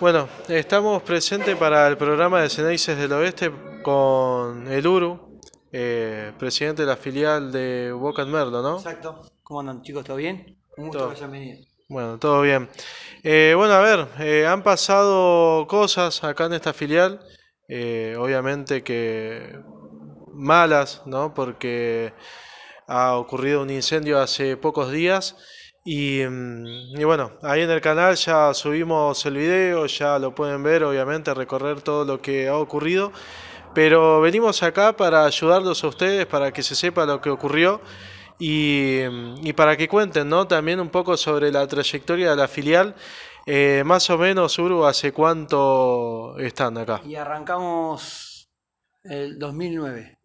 Bueno, estamos presentes para el programa de Ceneices del Oeste con el Uru, eh, presidente de la filial de Boca Merlo, ¿no? Exacto. ¿Cómo andan chicos? ¿Todo bien? Un gusto que venido. Bueno, todo bien. Eh, bueno, a ver, eh, han pasado cosas acá en esta filial, obviamente que malas, ¿no? Porque ha ocurrido un incendio hace pocos días. Mm, y, bueno, ahí en el canal ya subimos el video, ya lo pueden ver, obviamente, recorrer todo lo que ha ocurrido. Pero venimos acá para ayudarlos a ustedes, para que se sepa lo que ocurrió y, mm, para que cuenten también un poco sobre la trayectoria de la filial. Eh, más o menos, Uru, ¿hace cuánto están acá? Y arrancamos el 2009,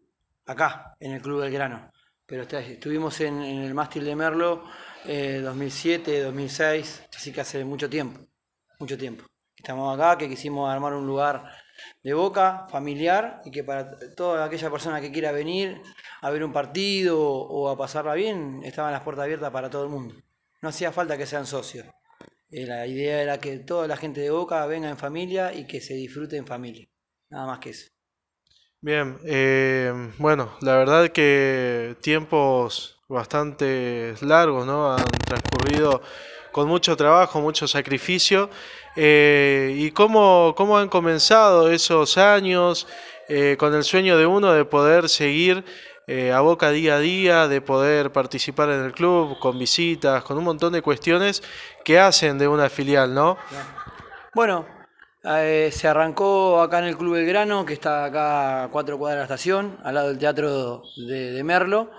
acá, en el Club del Grano. Pero estuvimos en, en el Mástil de Merlo 2007, eh, 2006, así que hace mucho tiempo, mucho tiempo. Estamos acá, que quisimos armar un lugar de boca, familiar, y que para toda aquella persona que quiera venir a ver un partido o a pasarla bien, estaban las puertas abiertas para todo el mundo. No hacía falta que sean socios. Eh, la idea era que toda la gente de Boca venga en familia y que se disfrute en familia. Nada más que eso. Bien, eh, bueno, la verdad que tiempos bastante largos, ¿no? Han transcurrido con mucho trabajo, mucho sacrificio. Eh, ¿Y cómo, cómo, han comenzado esos años eh, con el sueño de uno de poder seguir eh, a boca día a día, de poder participar en el club, con visitas, con un montón de cuestiones que hacen de una filial, ¿no? Bueno, se arrancó acá en el Club El Grano, que está acá a cuatro cuadras de la estación, al lado del Teatro de Merlo.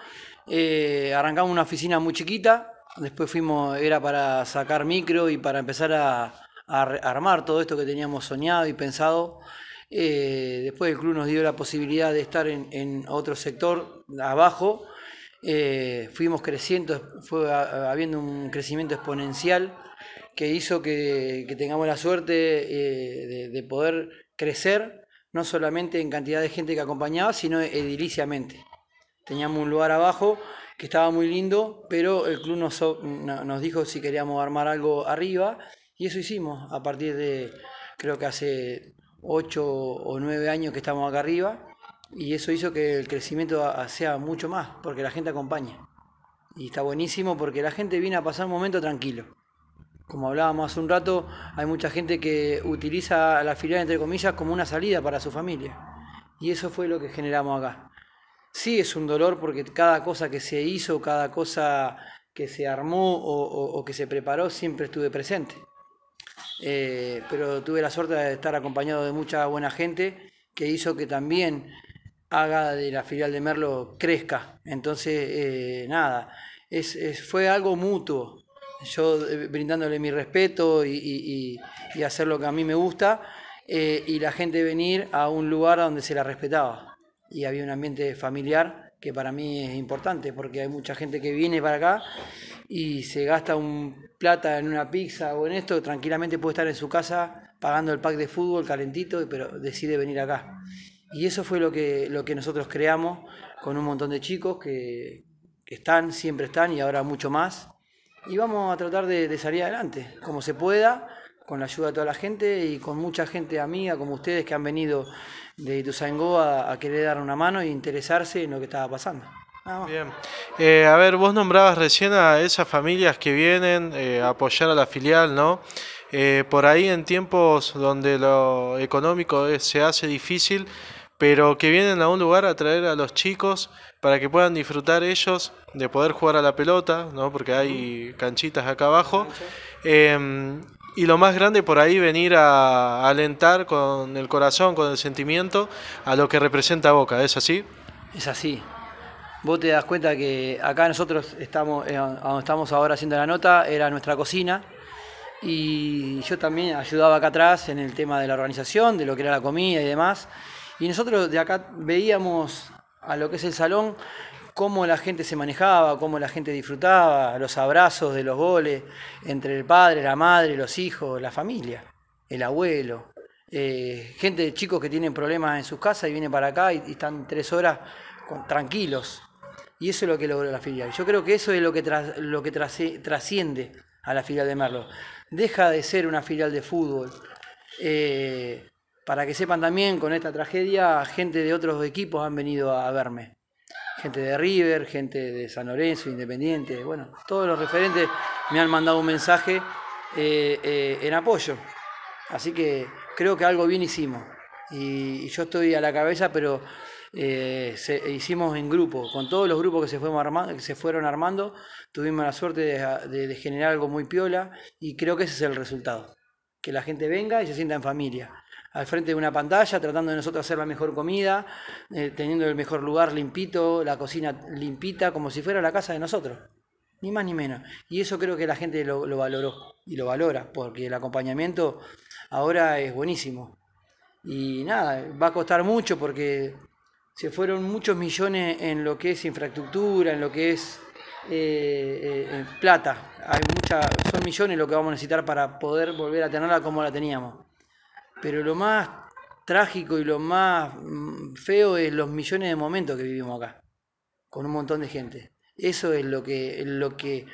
Eh, arrancamos una oficina muy chiquita, después fuimos, era para sacar micro y para empezar a, armar todo esto que teníamos soñado y pensado. Eh, después el club nos dio la posibilidad de estar en, otro sector abajo. Eh, fuimos creciendo, fue habiendo un crecimiento exponencial que hizo que, tengamos la suerte de, poder crecer, no solamente en cantidad de gente que acompañaba, sino ediliciamente. Teníamos un lugar abajo que estaba muy lindo, pero el club nos, nos dijo si queríamos armar algo arriba y eso hicimos a partir de, creo que hace 8 o 9 años que estamos acá arriba y eso hizo que el crecimiento sea mucho más, porque la gente acompaña. Y está buenísimo porque la gente viene a pasar un momento tranquilo. Como hablábamos hace un rato, hay mucha gente que utiliza la filial, entre comillas, como una salida para su familia. Y eso fue lo que generamos acá sí es un dolor porque cada cosa que se hizo, cada cosa que se armó o, que se preparó, siempre estuve presente. Eh, pero tuve la suerte de estar acompañado de mucha buena gente que hizo que también haga de la filial de Merlo crezca. Entonces, eh, nada, fue algo mutuo. Yo eh, brindándole mi respeto y, hacer lo que a mí me gusta y la gente venir a un lugar donde se la respetaba y había un ambiente familiar que para mí es importante porque hay mucha gente que viene para acá y se gasta un plata en una pizza o en esto, tranquilamente puede estar en su casa pagando el pack de fútbol calentito, pero decide venir acá. Y eso fue lo que, lo que nosotros creamos con un montón de chicos que, están, siempre están y ahora mucho más. Y vamos a tratar de, de salir adelante, como se pueda, con la ayuda de toda la gente y con mucha gente amiga como ustedes que han venido de Ituzaingó a, querer dar una mano e interesarse en lo que estaba pasando. Bien. Eh, a ver, vos nombrabas recién a esas familias que vienen eh, a apoyar a la filial, ¿no? Eh, por ahí en tiempos donde lo económico se hace difícil, pero que vienen a un lugar a traer a los chicos para que puedan disfrutar ellos de poder jugar a la pelota, ¿no? porque hay canchitas acá abajo, y lo más grande por ahí venir a, alentar con el corazón, con el sentimiento, a lo que representa Boca, ¿es así? Es así. Vos te das cuenta que acá nosotros estamos, eh, donde estamos ahora haciendo la nota, era nuestra cocina. Y yo también ayudaba acá atrás en el tema de la organización, de lo que era la comida y demás. Y nosotros de acá veíamos a lo que es el salón cómo la gente se manejaba, cómo la gente disfrutaba, los abrazos de los goles entre el padre, la madre, los hijos, la familia, el abuelo. Eh, gente de chicos que tienen problemas en sus casas y vienen para acá y, están tres horas tranquilos. Y eso es lo que logró la filial. Yo creo que eso es lo que, lo que trasciende a la filial de Merlo. Deja de ser una filial de fútbol. Eh, para que sepan también, con esta tragedia, gente de otros equipos han venido a verme gente de River, gente de San Lorenzo, Independiente, bueno, todos los referentes me han mandado un mensaje eh, eh, en apoyo. Así que creo que algo bien hicimos. Y, yo estoy a la cabeza, pero eh, se, hicimos en grupo, con todos los grupos que se, fueron armando, que se fueron armando, tuvimos la suerte de generar algo muy piola y creo que ese es el resultado que la gente venga y se sienta en familia. Al frente de una pantalla, tratando de nosotros hacer la mejor comida, eh, teniendo el mejor lugar limpito, la cocina limpita, como si fuera la casa de nosotros. Ni más ni menos. Y eso creo que la gente lo, lo valoró y lo valora, porque el acompañamiento ahora es buenísimo. Y nada, va a costar mucho porque se fueron muchos millones en lo que es infraestructura, en lo que es eh, eh, plata. Hay mucha, son millones lo que vamos a necesitar para poder volver a tenerla como la teníamos. Pero lo más trágico y lo más mm, feo es los millones de momentos que vivimos acá, con un montón de gente. Eso es lo que, lo que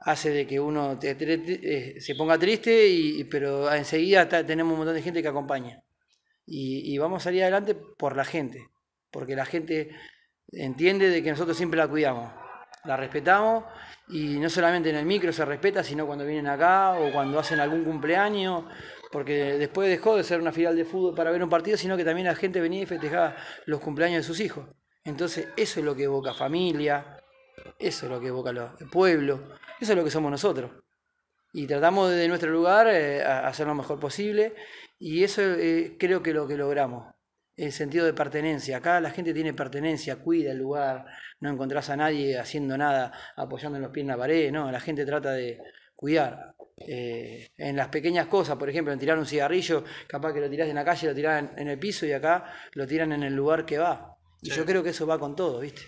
hace de que uno eh, se ponga triste, y, pero enseguida tenemos un montón de gente que acompaña. Y, y vamos a salir adelante por la gente, porque la gente entiende de que nosotros siempre la cuidamos la respetamos y no solamente en el micro se respeta, sino cuando vienen acá o cuando hacen algún cumpleaños, porque después dejó de ser una final de fútbol para ver un partido, sino que también la gente venía y festejaba los cumpleaños de sus hijos. Entonces eso es lo que evoca familia, eso es lo que evoca el pueblo, eso es lo que somos nosotros. Y tratamos desde nuestro lugar eh, hacer lo mejor posible y eso eh, creo que lo que logramos el sentido de pertenencia. Acá la gente tiene pertenencia, cuida el lugar, no encontrás a nadie haciendo nada, apoyando los pies en la pared, no, la gente trata de cuidar. Eh, en las pequeñas cosas, por ejemplo, en tirar un cigarrillo, capaz que lo tirás en la calle, lo tirás en, el piso y acá lo tiran en el lugar que va. Y yo creo que eso va con todo, ¿viste?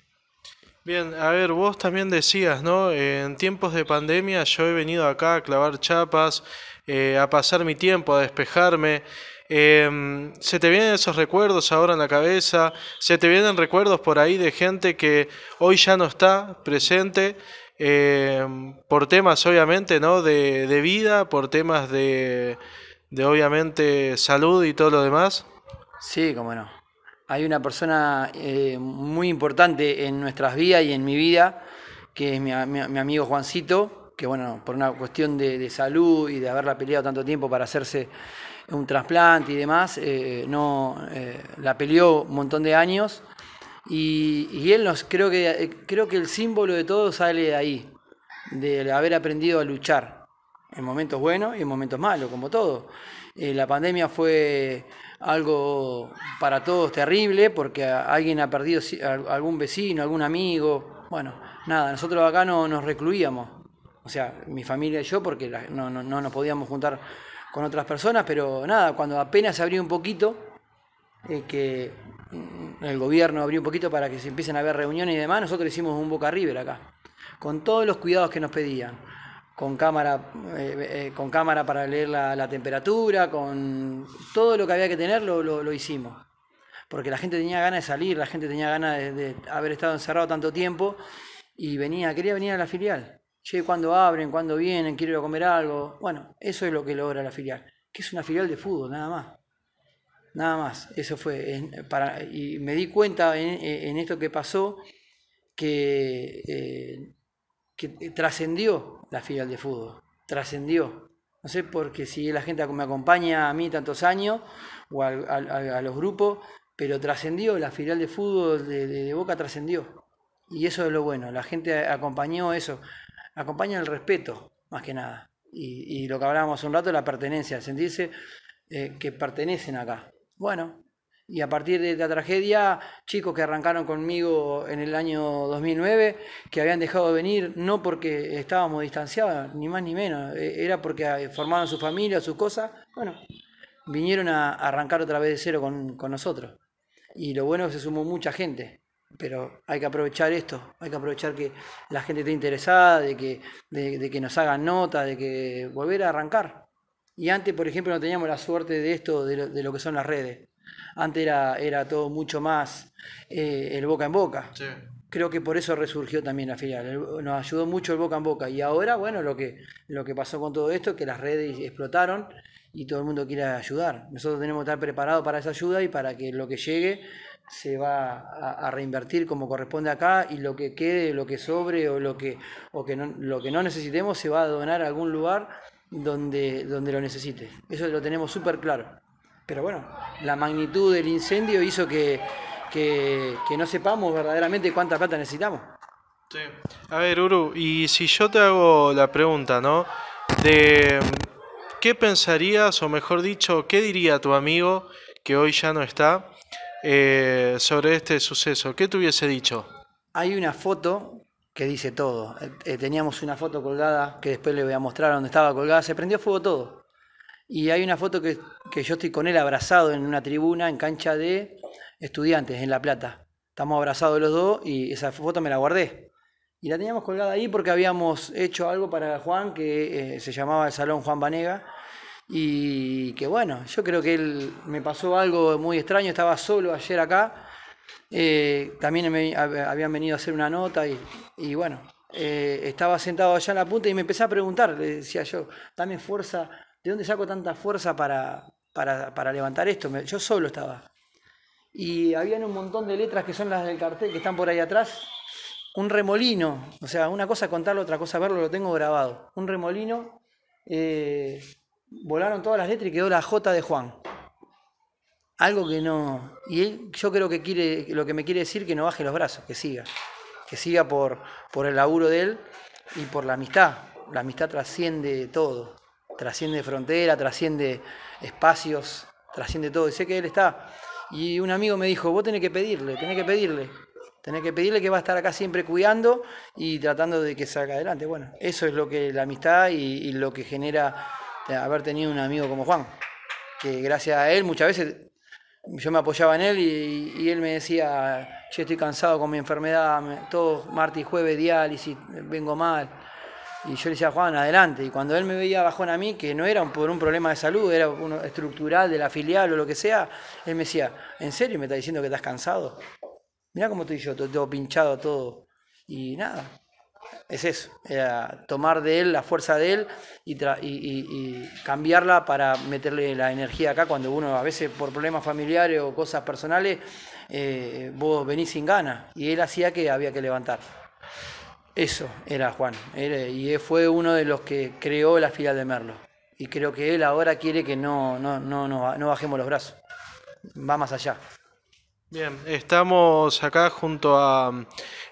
Bien, a ver, vos también decías, ¿no? En tiempos de pandemia yo he venido acá a clavar chapas, eh, a pasar mi tiempo, a despejarme. Em, se te vienen esos recuerdos ahora en la cabeza, se te vienen recuerdos por ahí de gente que hoy ya no está presente, em, por temas obviamente ¿no? de, vida, por temas de, de, obviamente salud y todo lo demás. Sí, como no. Hay una persona eh, muy importante en nuestras vidas y en mi vida, que es mi, amigo Juancito, que bueno, por una cuestión de, de salud y de haberla peleado tanto tiempo para hacerse un trasplante y demás, eh, no, eh, la peleó un montón de años y, él nos, creo que, eh, creo que el símbolo de todo sale de ahí, de haber aprendido a luchar en momentos buenos y en momentos malos, como todo. la pandemia fue algo para todos terrible porque alguien ha perdido algún vecino, algún amigo, bueno, nada, nosotros acá no nos recluíamos. O sea, mi familia y yo, porque no, no nos podíamos juntar con otras personas, pero nada, cuando apenas se abrió un poquito, eh, que mm, el gobierno abrió un poquito para que se empiecen a ver reuniones y demás, nosotros hicimos un Boca River acá, con todos los cuidados que nos pedían, con cámara, eh, eh, con cámara para leer la, temperatura, con todo lo que había que tener, lo, lo, hicimos. Porque la gente tenía ganas de salir, la gente tenía ganas de, de haber estado encerrado tanto tiempo y venía, quería venir a la filial che, cuando abren, cuando vienen, quiero a comer algo. Bueno, eso es lo que logra la filial, que es una filial de fútbol, nada más. Nada más, eso fue. para, y me di cuenta en, esto que pasó que, eh, que trascendió la filial de fútbol, trascendió. No sé, porque si la gente me acompaña a mí tantos años o a, los grupos, pero trascendió, la filial de fútbol de Boca trascendió. Y eso es lo bueno, la gente acompañó eso acompaña el respeto, más que nada. Y, lo que hablábamos un rato, la pertenencia, sentirse eh, que pertenecen acá. Bueno, y a partir de la tragedia, chicos que arrancaron conmigo en el año 2009, que habían dejado de venir, no porque estábamos distanciados, ni más ni menos, eh, era porque eh, formaron su familia, sus cosas, bueno, vinieron a arrancar otra vez de cero con, con nosotros. Y lo bueno es que se sumó mucha gente, pero hay que aprovechar esto, hay que aprovechar que la gente esté interesada, de que, de, que nos hagan nota, de que volver a arrancar. Y antes, por ejemplo, no teníamos la suerte de esto, de lo, que son las redes. Antes era, era todo mucho más eh, el boca en boca. Creo que por eso resurgió también la filial. nos ayudó mucho el boca en boca. Y ahora, bueno, lo que, lo que pasó con todo esto es que las redes explotaron y todo el mundo quiere ayudar. Nosotros tenemos que estar preparados para esa ayuda y para que lo que llegue se va a, reinvertir como corresponde acá y lo que quede, lo que sobre o lo que, no, lo que no necesitemos se va a donar a algún lugar donde, donde lo necesite. Eso lo tenemos súper claro. Pero bueno, la magnitud del incendio hizo que, que, que no sepamos verdaderamente cuánta plata necesitamos. A ver, Uru, y si yo te hago la pregunta, ¿no? De qué pensarías, o mejor dicho, qué diría tu amigo que hoy ya no está, eh, sobre este suceso, ¿qué te hubiese dicho? Hay una foto que dice todo. Eh, eh, teníamos una foto colgada, que después le voy a mostrar donde estaba colgada, se prendió fuego todo. Y hay una foto que, yo estoy con él abrazado en una tribuna, en cancha de estudiantes, en La Plata. Estamos abrazados los dos y esa foto me la guardé. Y la teníamos colgada ahí porque habíamos hecho algo para Juan que se llamaba el Salón Juan Banega y que bueno, yo creo que él me pasó algo muy extraño, estaba solo ayer acá. Eh, también me, habían venido a hacer una nota y, bueno, eh, estaba sentado allá en la punta y me empecé a preguntar, le decía yo, dame fuerza, ¿de dónde saco tanta fuerza para, para, levantar esto? yo solo estaba. Y había un montón de letras que son las del cartel que están por ahí atrás, un remolino, o sea, una cosa contarlo, otra cosa verlo, lo tengo grabado, un remolino. Eh, volaron todas las letras y quedó la J de Juan. Algo que no. Y él, yo creo que quiere, lo que me quiere decir que no baje los brazos, que siga. Que siga por, por el laburo de él y por la amistad. La amistad trasciende todo. Trasciende frontera, trasciende espacios, trasciende todo. Y sé que él está. Y un amigo me dijo, vos tenés que pedirle, tenés que pedirle. Tenés que pedirle que va a estar acá siempre cuidando y tratando de que salga adelante. Bueno, eso es lo que la amistad y lo que genera de haber tenido un amigo como Juan, que gracias a él muchas veces yo me apoyaba en él y, él me decía, yo estoy cansado con mi enfermedad, todos martes y jueves diálisis, vengo mal. Y yo le decía, Juan, adelante. Y cuando él me veía bajón a mí, que no era por un problema de salud, era uno estructural de la filial o lo que sea, él me decía, ¿en serio me está diciendo que estás cansado? mira cómo estoy yo, todo pinchado, todo. Y nada, es eso, eh, tomar de él la fuerza de él y, cambiarla para meterle la energía acá cuando uno a veces por problemas familiares o cosas personales, eh, vos venís sin ganas y él hacía que había que levantar. Eso era Juan, eh, Y y fue uno de los que creó la filial de Merlo. Y creo que él ahora quiere que no, no, no, no, no bajemos los brazos, va más allá. Bien, estamos acá junto a mm,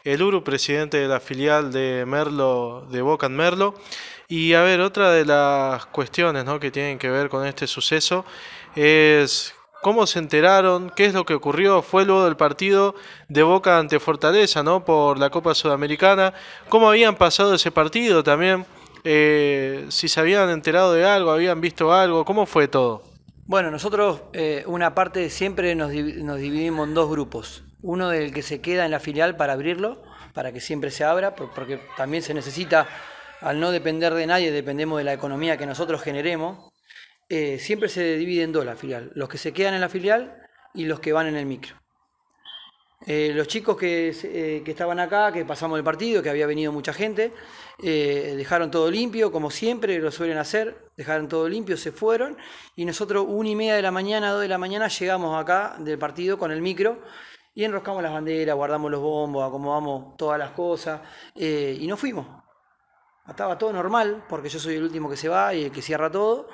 el Uru, presidente de la filial de Merlo, de Boca en Merlo. Y a ver, otra de las cuestiones ¿no? que tienen que ver con este suceso es cómo se enteraron, qué es lo que ocurrió, fue luego del partido de Boca ante Fortaleza, ¿no? Por la Copa Sudamericana, cómo habían pasado ese partido también, eh, si se habían enterado de algo, habían visto algo, cómo fue todo. Bueno, nosotros eh, una parte siempre nos, dividimos en dos grupos. Uno del que se queda en la filial para abrirlo, para que siempre se abra, porque también se necesita, al no depender de nadie, dependemos de la economía que nosotros generemos. Eh, siempre se divide en dos la filial, los que se quedan en la filial y los que van en el micro. Eh, los chicos que, eh, que, estaban acá, que pasamos el partido, que había venido mucha gente, eh, dejaron todo limpio, como siempre lo suelen hacer, dejaron todo limpio, se fueron y nosotros una y media de la mañana, dos de la mañana llegamos acá del partido con el micro y enroscamos las banderas, guardamos los bombos, acomodamos todas las cosas y nos fuimos. Estaba todo normal porque yo soy el último que se va y el que cierra todo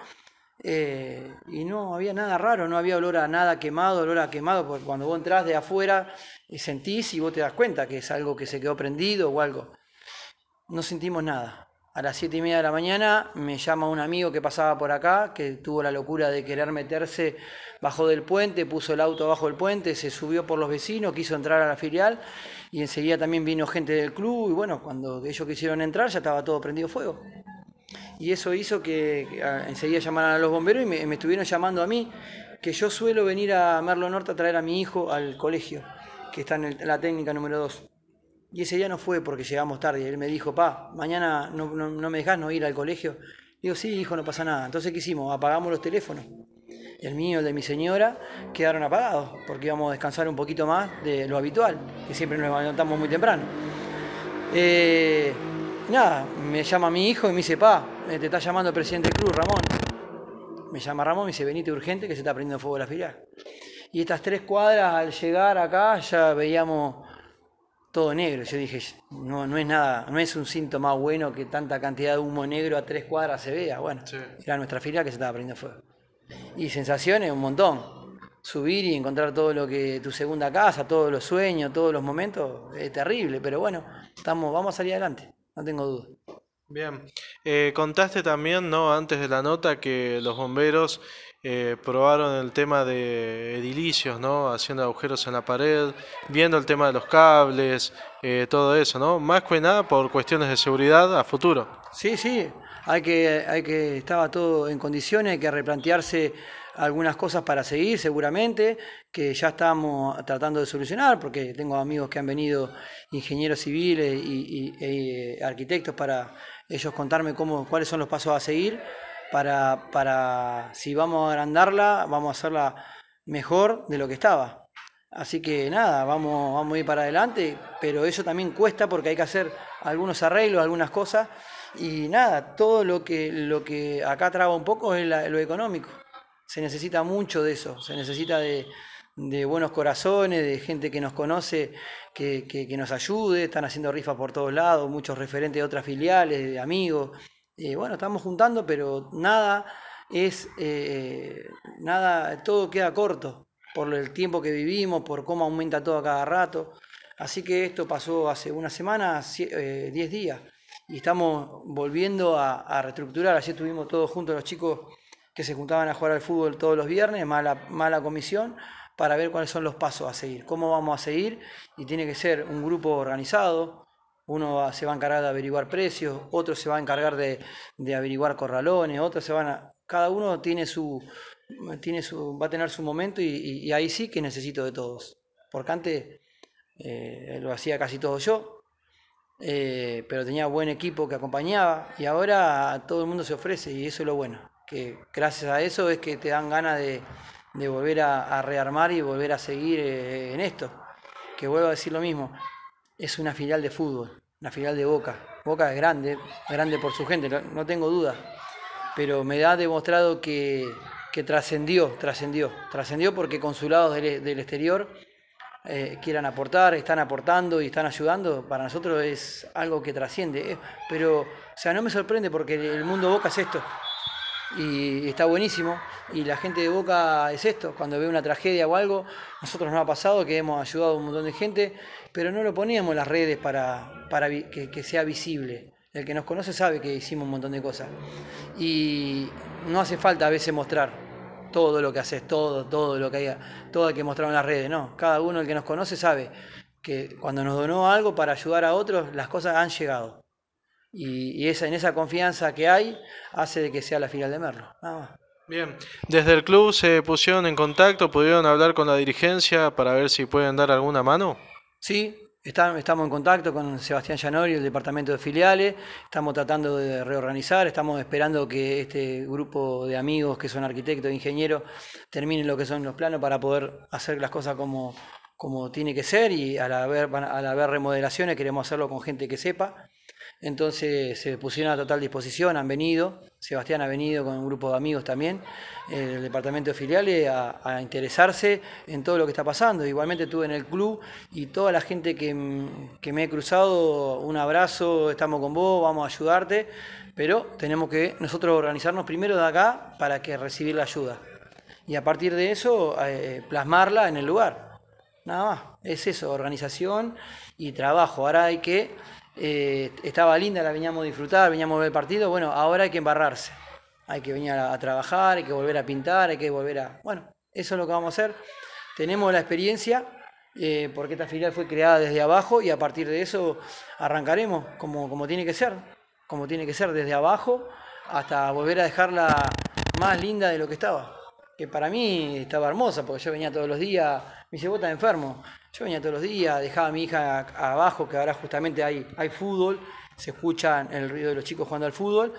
eh, y no había nada raro, no había olor a nada quemado, olor a quemado, porque cuando vos entrás de afuera y eh, sentís y vos te das cuenta que es algo que se quedó prendido o algo. No sentimos nada. A las siete y media de la mañana me llama un amigo que pasaba por acá, que tuvo la locura de querer meterse bajo del puente, puso el auto bajo el puente, se subió por los vecinos, quiso entrar a la filial y enseguida también vino gente del club y bueno, cuando ellos quisieron entrar ya estaba todo prendido fuego y eso hizo que, ah, enseguida llamaran a los bomberos y me, estuvieron llamando a mí, que yo suelo venir a Merlo Norte a traer a mi hijo al colegio, que está en, la técnica número 2. Y ese día no fue porque llegamos tarde. Él me dijo, pa, mañana no, me dejás no ir al colegio. Digo, sí, hijo, no pasa nada. Entonces, ¿qué hicimos? Apagamos los teléfonos. El mío, el de mi señora, quedaron apagados porque íbamos a descansar un poquito más de lo habitual, que siempre nos levantamos muy temprano. Eh, nada, me llama mi hijo y me dice, pa, eh, te está llamando el presidente Cruz, Ramón. Me llama Ramón, y dice, venite urgente que se está prendiendo fuego la filial. Y estas tres cuadras al llegar acá ya veíamos todo negro. Yo dije, no, no es nada, no es un síntoma bueno que tanta cantidad de humo negro a tres cuadras se vea. Bueno, era nuestra filial que se estaba prendiendo fuego. Y sensaciones, un montón. Subir y encontrar todo lo que tu segunda casa, todos los sueños, todos los momentos, es terrible, pero bueno, estamos, vamos a salir adelante, no tengo duda. Bien, eh, contaste también, ¿no? Antes de la nota que los bomberos eh, probaron el tema de edilicios, ¿no? Haciendo agujeros en la pared, viendo el tema de los cables, eh, todo eso, ¿no? Más que nada por cuestiones de seguridad a futuro. Sí, sí, hay que, hay que, estaba todo en condiciones, hay que replantearse algunas cosas para seguir seguramente, que ya estamos tratando de solucionar, porque tengo amigos que han venido ingenieros civiles y, y arquitectos para ellos contarme cómo, cuáles son los pasos a seguir para, si vamos a agrandarla, vamos a hacerla mejor de lo que estaba. Así que nada, vamos, vamos a ir para adelante, pero eso también cuesta porque hay que hacer algunos arreglos, algunas cosas, y nada, todo lo que, lo que acá traba un poco es lo económico. Se necesita mucho de eso, se necesita de, de buenos corazones, de gente que nos conoce, que, nos ayude, están haciendo rifas por todos lados, muchos referentes de otras filiales, de amigos. Eh, bueno, estamos juntando, pero nada es, eh, nada, todo queda corto por el tiempo que vivimos, por cómo aumenta todo a cada rato. Así que esto pasó hace una semana, 10 eh, días, y estamos volviendo a, reestructurar. Ayer estuvimos todos juntos los chicos que se juntaban a jugar al fútbol todos los viernes, mala, mala comisión para ver cuáles son los pasos a seguir, cómo vamos a seguir y tiene que ser un grupo organizado. Uno se va a encargar de averiguar precios, otro se va a encargar de, averiguar corralones, otros se van a... Cada uno tiene su, tiene su, va a tener su momento y, ahí sí que necesito de todos. Porque antes eh, lo hacía casi todo yo, eh, pero tenía buen equipo que acompañaba y ahora todo el mundo se ofrece y eso es lo bueno. Que gracias a eso es que te dan ganas de, de volver a, rearmar y volver a seguir eh, en esto. Que vuelvo a decir lo mismo, es una filial de fútbol, una filial de Boca. Boca es grande, grande por su gente, no, tengo duda, pero me ha demostrado que, trascendió, trascendió, trascendió porque consulados del, del exterior eh, quieran aportar, están aportando y están ayudando, para nosotros es algo que trasciende. Eh, pero, o sea, no me sorprende porque el mundo Boca es esto, y está buenísimo. Y la gente de Boca es esto, cuando ve una tragedia o algo, nosotros nos ha pasado que hemos ayudado a un montón de gente, pero no lo poníamos en las redes para, que, sea visible. El que nos conoce sabe que hicimos un montón de cosas. Y no hace falta a veces mostrar todo lo que haces, todo, todo lo que hay, todo lo que mostraron en las redes, no. Cada uno el que nos conoce sabe que cuando nos donó algo para ayudar a otros, las cosas han llegado y, esa, en esa confianza que hay hace de que sea la final de Merlo. Bien, desde el club se pusieron en contacto, pudieron hablar con la dirigencia para ver si pueden dar alguna mano. Sí, estamos en contacto con Sebastián Llanori, el departamento de filiales, estamos tratando de reorganizar, estamos esperando que este grupo de amigos que son arquitectos, ingenieros, terminen lo que son los planos para poder hacer las cosas como, como tiene que ser y al al haber remodelaciones queremos hacerlo con gente que sepa entonces se pusieron a total disposición, han venido, Sebastián ha venido con un grupo de amigos también, eh, el departamento de filiales, a, interesarse en todo lo que está pasando. Igualmente estuve en el club y toda la gente que, me he cruzado, un abrazo, estamos con vos, vamos a ayudarte, pero tenemos que nosotros organizarnos primero de acá para que recibir la ayuda. Y a partir de eso, eh, plasmarla en el lugar. Nada más, es eso, organización y trabajo. Ahora hay que eh, estaba linda, la veníamos a disfrutar, veníamos a ver el partido, bueno, ahora hay que embarrarse, hay que venir a, trabajar, hay que volver a pintar, hay que volver a... Bueno, eso es lo que vamos a hacer. Tenemos la experiencia, eh, porque esta filial fue creada desde abajo y a partir de eso arrancaremos como, como tiene que ser, como tiene que ser, desde abajo hasta volver a dejarla más linda de lo que estaba. Que para mí estaba hermosa, porque yo venía todos los días, me dice, vos enfermo. Yo venía todos los días, dejaba a mi hija abajo, que ahora justamente hay, hay fútbol, se escucha el ruido de los chicos jugando al fútbol.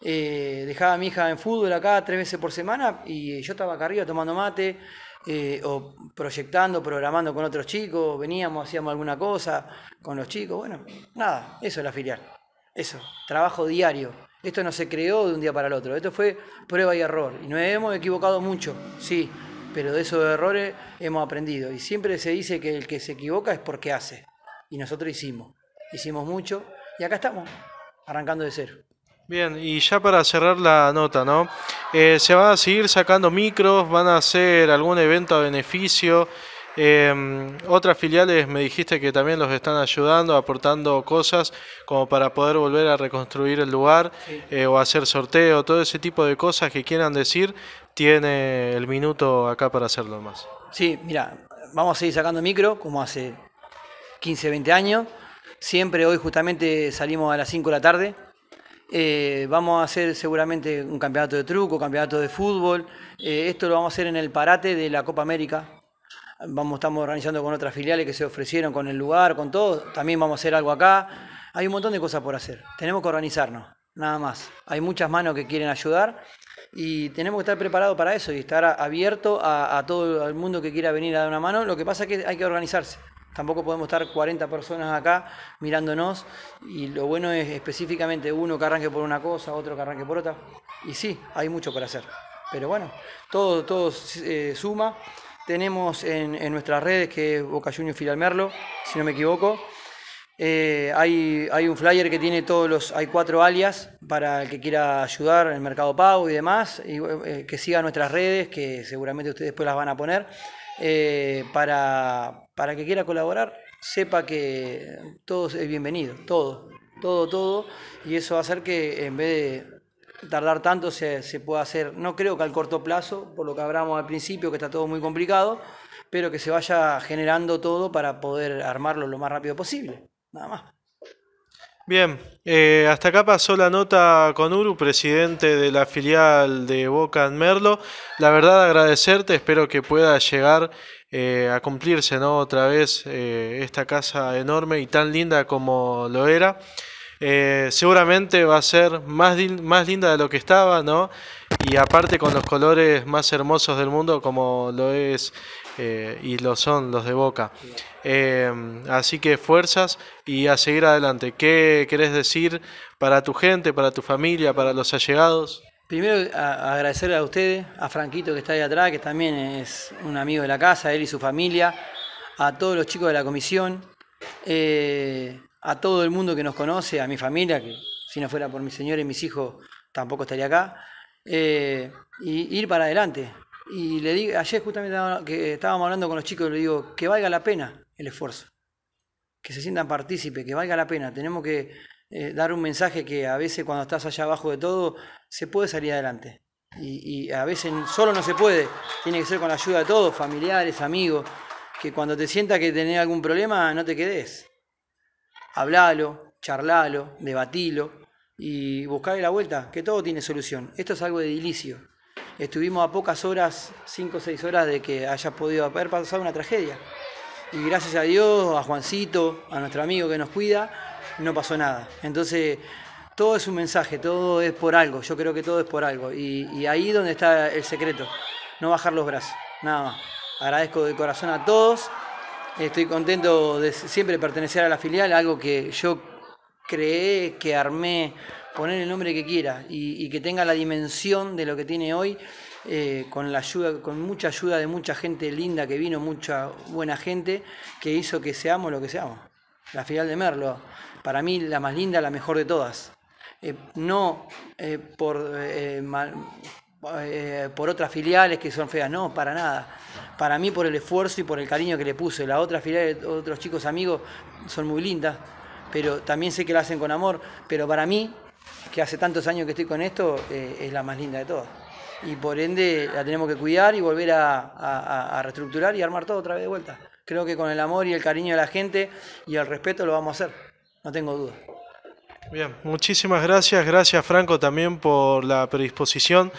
Eh, dejaba a mi hija en fútbol acá tres veces por semana y yo estaba acá arriba tomando mate eh, o proyectando, programando con otros chicos, veníamos, hacíamos alguna cosa con los chicos, bueno, nada, eso es la filial, eso, trabajo diario. Esto no se creó de un día para el otro, esto fue prueba y error y nos hemos equivocado mucho, sí, pero de esos errores hemos aprendido. Y siempre se dice que el que se equivoca es porque hace. Y nosotros hicimos. Hicimos mucho y acá estamos, arrancando de cero. Bien, y ya para cerrar la nota, ¿no? Eh, se van a seguir sacando micros, van a hacer algún evento a beneficio. Em, otras filiales me dijiste que también los están ayudando, aportando cosas como para poder volver a reconstruir el lugar eh, o hacer sorteo, todo ese tipo de cosas que quieran decir tiene el minuto acá para hacerlo más. Sí, mira, vamos a seguir sacando micro como hace 15, 20 años. Siempre hoy justamente salimos a las 5 de la tarde. Eh, vamos a hacer seguramente un campeonato de truco, campeonato de fútbol. Eh, esto lo vamos a hacer en el parate de la Copa América. Vamos, estamos organizando con otras filiales que se ofrecieron con el lugar, con todo. También vamos a hacer algo acá. Hay un montón de cosas por hacer. Tenemos que organizarnos, nada más. Hay muchas manos que quieren ayudar y tenemos que estar preparados para eso y estar abierto a, todo el mundo que quiera venir a dar una mano. Lo que pasa es que hay que organizarse. Tampoco podemos estar 40 personas acá mirándonos y lo bueno es específicamente uno que arranque por una cosa, otro que arranque por otra. Y sí, hay mucho por hacer. Pero bueno, todo, eh, suma. Tenemos en, nuestras redes que es Boca Juniors Filalmerlo, si no me equivoco. Eh, hay, un flyer que tiene todos los, hay cuatro alias para el que quiera ayudar en el mercado pago y demás, y, eh, que siga nuestras redes, que seguramente ustedes después las van a poner, eh, para, para que quiera colaborar, sepa que todo es bienvenido, todo, todo, todo, y eso va a hacer que en vez de tardar tanto se, se pueda hacer, no creo que al corto plazo, por lo que hablamos al principio, que está todo muy complicado, pero que se vaya generando todo para poder armarlo lo más rápido posible. Nada más. Bien, eh, hasta acá pasó la nota con Uru, presidente de la filial de Boca Merlo. La verdad, agradecerte, espero que pueda llegar eh, a cumplirse ¿no? otra vez eh, esta casa enorme y tan linda como lo era. Eh, seguramente va a ser más, más linda de lo que estaba, ¿no? Y aparte con los colores más hermosos del mundo como lo es eh, y lo son los de Boca. Eh, así que fuerzas y a seguir adelante. ¿Qué querés decir para tu gente, para tu familia, para los allegados? Primero agradecerle a ustedes, a Franquito que está ahí atrás, que también es un amigo de la casa, él y su familia, a todos los chicos de la comisión a todo el mundo que nos conoce, a mi familia, que si no fuera por mi señora y mis hijos tampoco estaría acá, eh, y ir para adelante. Y le digo, ayer justamente que estábamos hablando con los chicos, le digo, que valga la pena el esfuerzo, que se sientan partícipes, que valga la pena. Tenemos que eh, dar un mensaje que a veces cuando estás allá abajo de todo, se puede salir adelante. Y, y a veces solo no se puede, tiene que ser con la ayuda de todos, familiares, amigos, que cuando te sientas que tenés algún problema, no te quedes hablalo, charlalo, debatilo y buscarle la vuelta, que todo tiene solución. Esto es algo de edilicio. Estuvimos a pocas horas, cinco o seis horas de que haya podido haber pasado una tragedia. Y gracias a Dios, a Juancito, a nuestro amigo que nos cuida, no pasó nada. Entonces, todo es un mensaje, todo es por algo. Yo creo que todo es por algo. Y, y ahí donde está el secreto. No bajar los brazos, nada más. Agradezco de corazón a todos. Estoy contento de siempre pertenecer a la filial, algo que yo creé, que armé, poner el nombre que quiera y, que tenga la dimensión de lo que tiene hoy, eh, con la ayuda, con mucha ayuda de mucha gente linda que vino, mucha buena gente que hizo que seamos lo que seamos. La filial de Merlo, para mí la más linda, la mejor de todas. Eh, no eh, por mal, eh, por otras filiales que son feas, no, para nada. Para mí por el esfuerzo y por el cariño que le puse. La otra filial, otros chicos amigos son muy lindas, pero también sé que la hacen con amor, pero para mí, que hace tantos años que estoy con esto, eh, es la más linda de todas. Y por ende la tenemos que cuidar y volver a, a reestructurar y armar todo otra vez de vuelta. Creo que con el amor y el cariño de la gente y el respeto lo vamos a hacer, no tengo duda. Bien, muchísimas gracias, gracias Franco también por la predisposición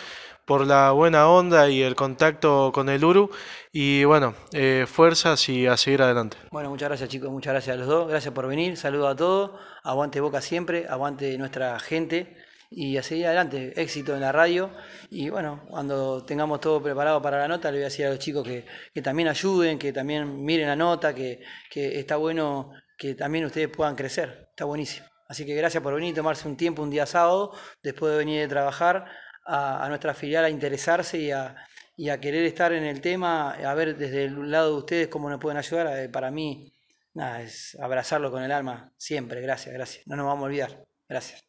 por la buena onda y el contacto con el Uru. Y bueno, eh, fuerzas y a seguir adelante. Bueno, muchas gracias chicos, muchas gracias a los dos, gracias por venir, saludo a todos, aguante Boca siempre, aguante nuestra gente y a seguir adelante, éxito en la radio. Y bueno, cuando tengamos todo preparado para la nota, le voy a decir a los chicos que, también ayuden, que también miren la nota, que, está bueno que también ustedes puedan crecer, está buenísimo. Así que gracias por venir tomarse un tiempo, un día sábado, después de venir de trabajar a, nuestra filial a interesarse y a, y a querer estar en el tema, a ver desde el lado de ustedes cómo nos pueden ayudar, eh, para mí, nada, es abrazarlo con el alma, siempre, gracias, gracias, no nos vamos a olvidar, gracias.